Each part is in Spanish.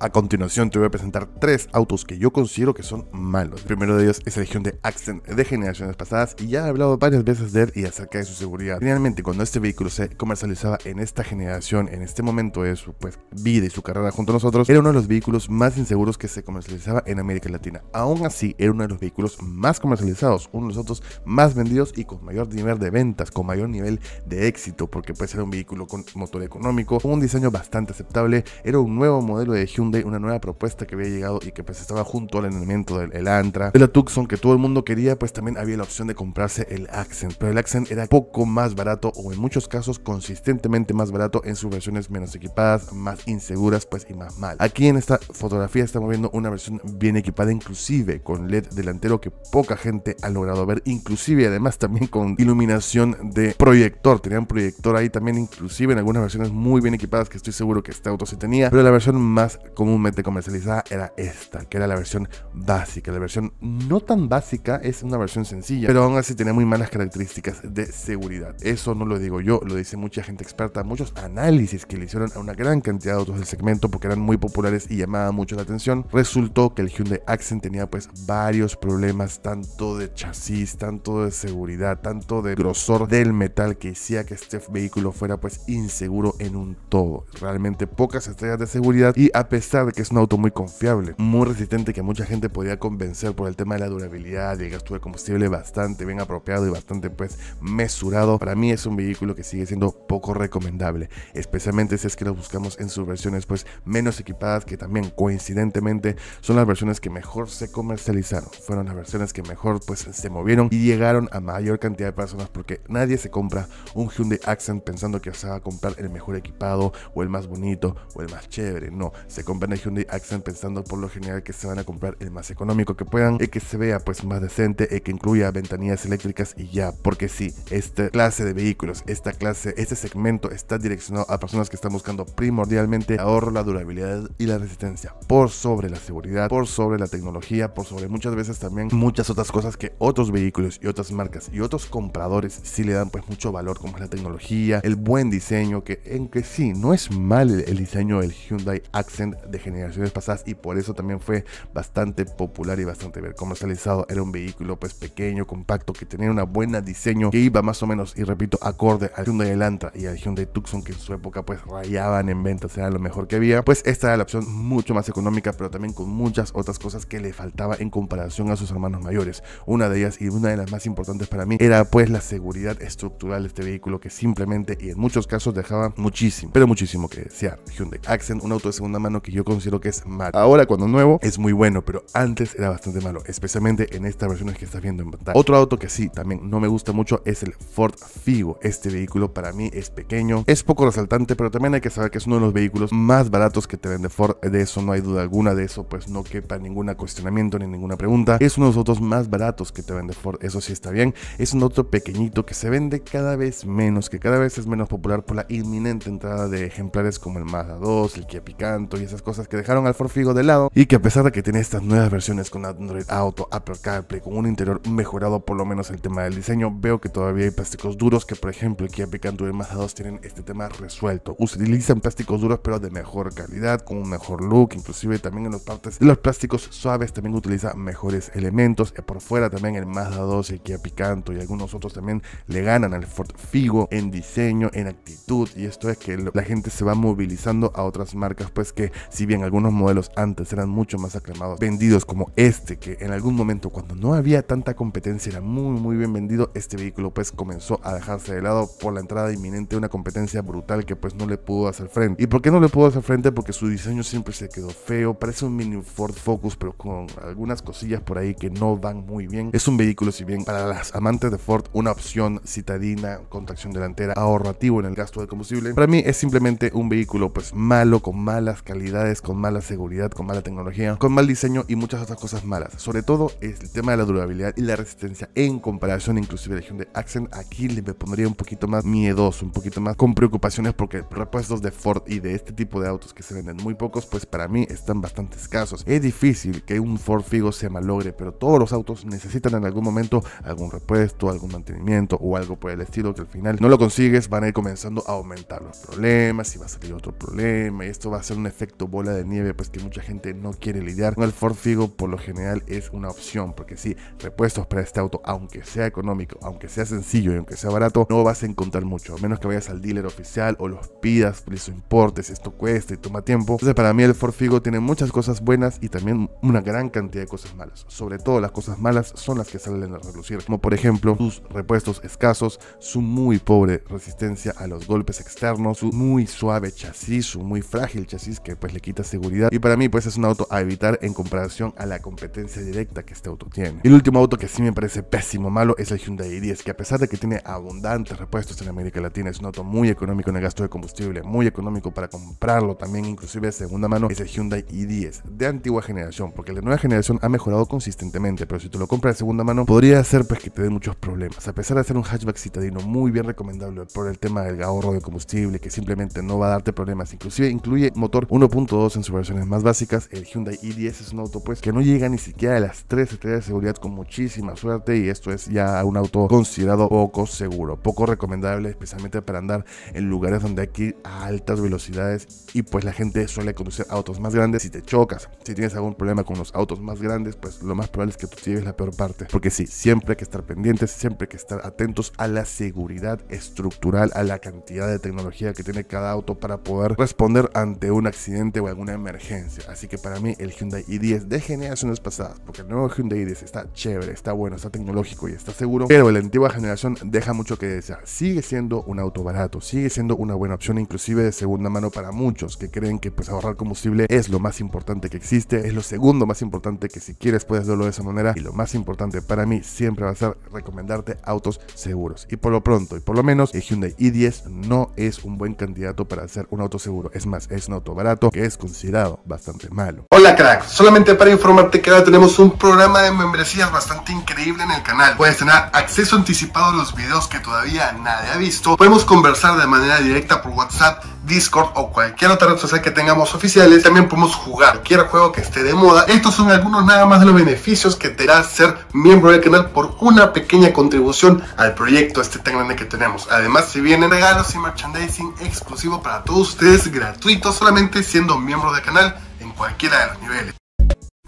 A continuación te voy a presentar tres autos que yo considero que son malos. El primero de ellos es el Hyundai de Accent de generaciones pasadas y ya he hablado varias veces de él y acerca de su seguridad. Finalmente cuando este vehículo se comercializaba en esta generación, en este momento de su pues, vida y su carrera junto a nosotros, era uno de los vehículos más inseguros que se comercializaba en América Latina. Aún así era uno de los vehículos más comercializados, uno de los autos más vendidos y con mayor nivel de ventas, con mayor nivel de éxito porque puede ser un vehículo con motor económico, con un diseño bastante aceptable, era un nuevo modelo de Hyundai de una nueva propuesta que había llegado y que pues estaba junto al elemento del Antra, de la Tucson que todo el mundo quería, pues también había la opción de comprarse el Accent, pero el Accent era poco más barato o en muchos casos consistentemente más barato en sus versiones menos equipadas, más inseguras pues y más mal. Aquí en esta fotografía estamos viendo una versión bien equipada inclusive con LED delantero que poca gente ha logrado ver, inclusive además también con iluminación de proyector, Tenía un proyector ahí también inclusive en algunas versiones muy bien equipadas que estoy seguro que este auto sí tenía, pero la versión más comúnmente comercializada era esta, que era la versión básica. La versión no tan básica es una versión sencilla, pero aún así tenía muy malas características de seguridad. Eso no lo digo yo, lo dice mucha gente experta, muchos análisis que le hicieron a una gran cantidad de autos del segmento porque eran muy populares y llamaban mucho la atención. Resultó que el Hyundai Accent tenía pues varios problemas, tanto de chasis, tanto de seguridad, tanto de grosor del metal que hacía que este vehículo fuera pues inseguro en un todo. Realmente pocas estrellas de seguridad y a pesar que es un auto muy confiable, muy resistente que mucha gente podía convencer por el tema de la durabilidad y el gasto de combustible bastante bien apropiado y bastante pues mesurado, para mí es un vehículo que sigue siendo poco recomendable, especialmente si es que lo buscamos en sus versiones pues menos equipadas que también coincidentemente son las versiones que mejor se comercializaron, fueron las versiones que mejor pues se movieron y llegaron a mayor cantidad de personas porque nadie se compra un Hyundai Accent pensando que se va a comprar el mejor equipado o el más bonito o el más chévere, no, se compra Ver Hyundai Accent pensando por lo general que se van a comprar el más económico que puedan, Y que se vea pues más decente, Y que incluya ventanillas eléctricas y ya, porque si esta clase de vehículos, esta clase, este segmento está direccionado a personas que están buscando primordialmente ahorro, la durabilidad y la resistencia, por sobre la seguridad, por sobre la tecnología, por sobre muchas veces también muchas otras cosas que otros vehículos y otras marcas y otros compradores Si le dan pues mucho valor como la tecnología, el buen diseño, que en que sí, no es mal el diseño del Hyundai Accent, de generaciones pasadas y por eso también fue bastante popular y bastante comercializado. Era un vehículo pues pequeño, compacto, que tenía una buena diseño, que iba más o menos, y repito, acorde al Hyundai Elantra y al Hyundai Tucson que en su época pues rayaban en ventas, era lo mejor que había. Pues esta era la opción mucho más económica, pero también con muchas otras cosas que le faltaba en comparación a sus hermanos mayores. Una de ellas y una de las más importantes para mí era pues la seguridad estructural de este vehículo que simplemente y en muchos casos dejaba muchísimo, pero muchísimo que sea Hyundai Accent, un auto de segunda mano que yo considero que es malo. Ahora, cuando nuevo, es muy bueno, pero antes era bastante malo, especialmente en estas versiones que estás viendo en pantalla. Otro auto que sí, también no me gusta mucho es el Ford Figo. Este vehículo para mí es pequeño, es poco resaltante, pero también hay que saber que es uno de los vehículos más baratos que te vende Ford. De eso no hay duda alguna, de eso pues no quepa ningún cuestionamiento ni ninguna pregunta. Es uno de los autos más baratos que te vende Ford, eso sí está bien. Es un otro pequeñito que se vende cada vez menos, que cada vez es menos popular por la inminente entrada de ejemplares como el Mazda 2, el Kia Picanto y esas cosas que dejaron al Ford Figo de lado y que a pesar de que tiene estas nuevas versiones con Android Auto, Apple CarPlay, con un interior mejorado por lo menos el tema del diseño, veo que todavía hay plásticos duros que por ejemplo el Kia Picanto y Mazda 2 tienen este tema resuelto. Utilizan plásticos duros pero de mejor calidad, con un mejor look, inclusive también en las partes de los plásticos suaves también utiliza mejores elementos. Eh, por fuera también el Mazda 2, el Kia Picanto y algunos otros también le ganan al Ford Figo en diseño, en actitud y esto es que la gente se va movilizando a otras marcas pues que si bien algunos modelos antes eran mucho más aclamados, vendidos como este, que en algún momento cuando no había tanta competencia era muy muy bien vendido, este vehículo pues comenzó a dejarse de lado por la entrada inminente de una competencia brutal que pues no le pudo hacer frente. ¿Y por qué no le pudo hacer frente? Porque su diseño siempre se quedó feo, parece un mini Ford Focus pero con algunas cosillas por ahí que no van muy bien. Es un vehículo si bien para las amantes de Ford una opción citadina con tracción delantera ahorrativo en el gasto de combustible. Para mí es simplemente un vehículo pues malo con malas calidades con mala seguridad, con mala tecnología, con mal diseño y muchas otras cosas malas. Sobre todo es el tema de la durabilidad y la resistencia en comparación inclusive a de Hyundai Accent. Aquí me pondría un poquito más miedoso, un poquito más con preocupaciones porque repuestos de Ford y de este tipo de autos que se venden muy pocos, pues para mí están bastante escasos. Es difícil que un Ford Figo se malogre, pero todos los autos necesitan en algún momento algún repuesto, algún mantenimiento o algo por el estilo que al final no lo consigues, van a ir comenzando a aumentar los problemas y va a salir otro problema y esto va a ser un efecto bola de nieve, pues que mucha gente no quiere lidiar con el Ford Figo, por lo general es una opción, porque si, repuestos para este auto, aunque sea económico, aunque sea sencillo y aunque sea barato, no vas a encontrar mucho, a menos que vayas al dealer oficial o los pidas, les pues, importes, esto cuesta y toma tiempo. Entonces, para mí el Ford Figo tiene muchas cosas buenas y también una gran cantidad de cosas malas. Sobre todo las cosas malas son las que salen a relucir, como por ejemplo sus repuestos escasos, su muy pobre resistencia a los golpes externos, su muy suave chasis, su muy frágil chasis que pues quita seguridad. Y para mí, pues es un auto a evitar en comparación a la competencia directa que este auto tiene. el último auto que sí me parece pésimo malo es el Hyundai i10, que a pesar de que tiene abundantes repuestos en América Latina, es un auto muy económico en el gasto de combustible, muy económico para comprarlo también, inclusive de segunda mano, es el Hyundai i10 de antigua generación, porque la nueva generación ha mejorado consistentemente, pero si tú lo compras de segunda mano, podría ser pues que te dé muchos problemas. A pesar de ser un hatchback citadino muy bien recomendable por el tema del ahorro de combustible, que simplemente no va a darte problemas, inclusive incluye motor 1 todos en sus versiones más básicas, el Hyundai i10 es un auto pues que no llega ni siquiera a las 3 estrellas de seguridad con muchísima suerte y esto es ya un auto considerado poco seguro, poco recomendable especialmente para andar en lugares donde hay que ir a altas velocidades y pues la gente suele conducir autos más grandes si te chocas, si tienes algún problema con los autos más grandes pues lo más probable es que tú lleves la peor parte, porque sí, siempre hay que estar pendientes, siempre hay que estar atentos a la seguridad estructural, a la cantidad de tecnología que tiene cada auto para poder responder ante un accidente o alguna emergencia. Así que para mí el Hyundai i10 de generaciones pasadas, porque el nuevo Hyundai i10 está chévere, está bueno, está tecnológico y está seguro, pero la antigua generación deja mucho que desear. Sigue siendo un auto barato, sigue siendo una buena opción inclusive de segunda mano para muchos que creen que pues ahorrar combustible es lo más importante que existe, es lo segundo más importante que si quieres puedes hacerlo de esa manera y lo más importante para mí siempre va a ser recomendarte autos seguros. Y por lo pronto y por lo menos el Hyundai i10 no es un buen candidato para hacer un auto seguro, es más, es un auto barato es considerado bastante malo. Hola crack, solamente para informarte que ahora tenemos un programa de membresías bastante increíble en el canal. Puedes tener acceso anticipado a los videos que todavía nadie ha visto. Podemos conversar de manera directa por WhatsApp Discord o cualquier otra red social que tengamos oficiales. También podemos jugar cualquier juego que esté de moda. Estos son algunos nada más de los beneficios que te da ser miembro del canal por una pequeña contribución al proyecto este tan grande que tenemos. Además, se vienen regalos y merchandising exclusivo para todos ustedes, gratuito solamente siendo miembro del canal en cualquiera de los niveles.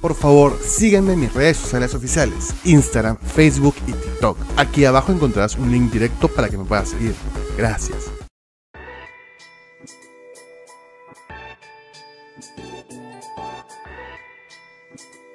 Por favor, síganme en mis redes sociales oficiales, Instagram, Facebook y TikTok. Aquí abajo encontrarás un link directo para que me puedas seguir. Gracias. Thank you.